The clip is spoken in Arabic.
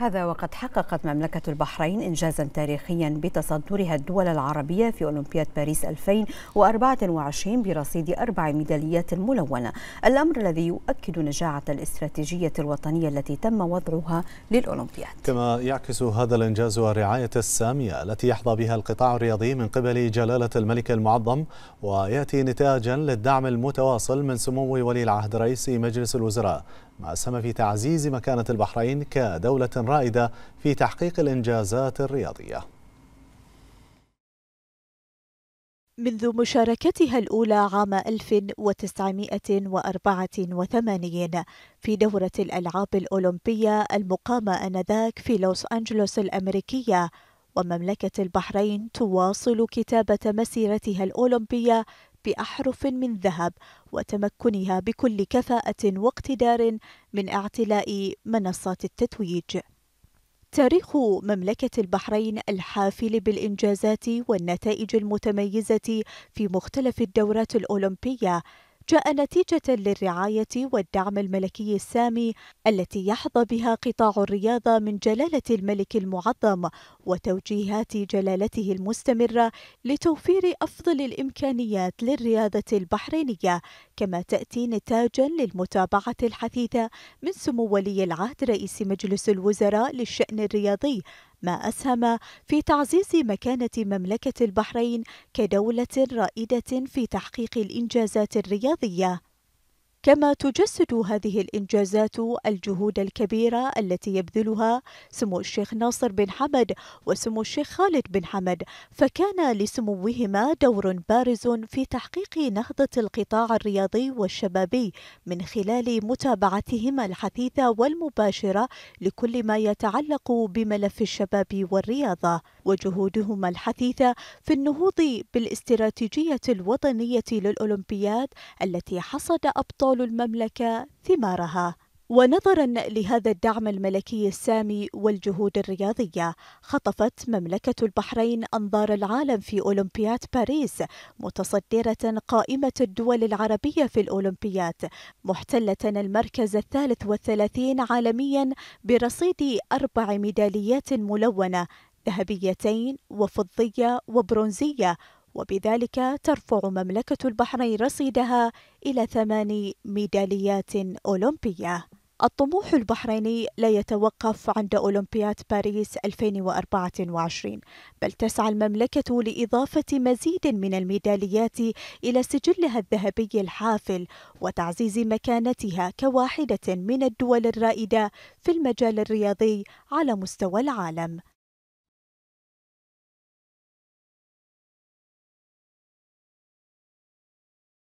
هذا وقد حققت مملكة البحرين إنجازا تاريخيا بتصدرها الدول العربية في أولمبياد باريس 2024 برصيد أربع ميداليات ملونة الأمر الذي يؤكد نجاعة الاستراتيجية الوطنية التي تم وضعها للأولمبياد كما يعكس هذا الإنجاز الرعاية السامية التي يحظى بها القطاع الرياضي من قبل جلالة الملك المعظم ويأتي نتاجا للدعم المتواصل من سمو ولي العهد رئيس مجلس الوزراء ما أسهم في تعزيز مكانة البحرين كدولة رائدة في تحقيق الإنجازات الرياضية منذ مشاركتها الأولى عام 1984 في دورة الألعاب الأولمبية المقامة آنذاك في لوس أنجلوس الأمريكية ومملكة البحرين تواصل كتابة مسيرتها الأولمبية بأحرف من ذهب وتمكنها بكل كفاءة واقتدار من اعتلاء منصات التتويج تاريخ مملكة البحرين الحافل بالإنجازات والنتائج المتميزة في مختلف الدورات الأولمبية جاء نتيجة للرعاية والدعم الملكي السامي التي يحظى بها قطاع الرياضة من جلالة الملك المعظم وتوجيهات جلالته المستمرة لتوفير أفضل الإمكانيات للرياضة البحرينية كما تأتي نتاجا للمتابعة الحثيثة من سمو ولي العهد رئيس مجلس الوزراء للشأن الرياضي ما أسهم في تعزيز مكانة مملكة البحرين كدولة رائدة في تحقيق الإنجازات الرياضية كما تجسد هذه الإنجازات الجهود الكبيرة التي يبذلها سمو الشيخ ناصر بن حمد وسمو الشيخ خالد بن حمد فكان لسموهما دور بارز في تحقيق نهضة القطاع الرياضي والشبابي من خلال متابعتهما الحثيثة والمباشرة لكل ما يتعلق بملف الشباب والرياضة وجهودهما الحثيثة في النهوض بالاستراتيجية الوطنية للأولمبياد التي حصد أبطال أبطال المملكة ثمارها ونظرا لهذا الدعم الملكي السامي والجهود الرياضيه خطفت مملكه البحرين انظار العالم في اولمبياد باريس متصدره قائمه الدول العربيه في الاولمبياد محتله المركز الثالث والثلاثين عالميا برصيد اربع ميداليات ملونه ذهبيتين وفضيه وبرونزيه وبذلك ترفع مملكة البحرين رصيدها إلى ثمان ميداليات أولمبية الطموح البحريني لا يتوقف عند أولمبياد باريس 2024 بل تسعى المملكة لإضافة مزيد من الميداليات إلى سجلها الذهبي الحافل وتعزيز مكانتها كواحدة من الدول الرائدة في المجال الرياضي على مستوى العالم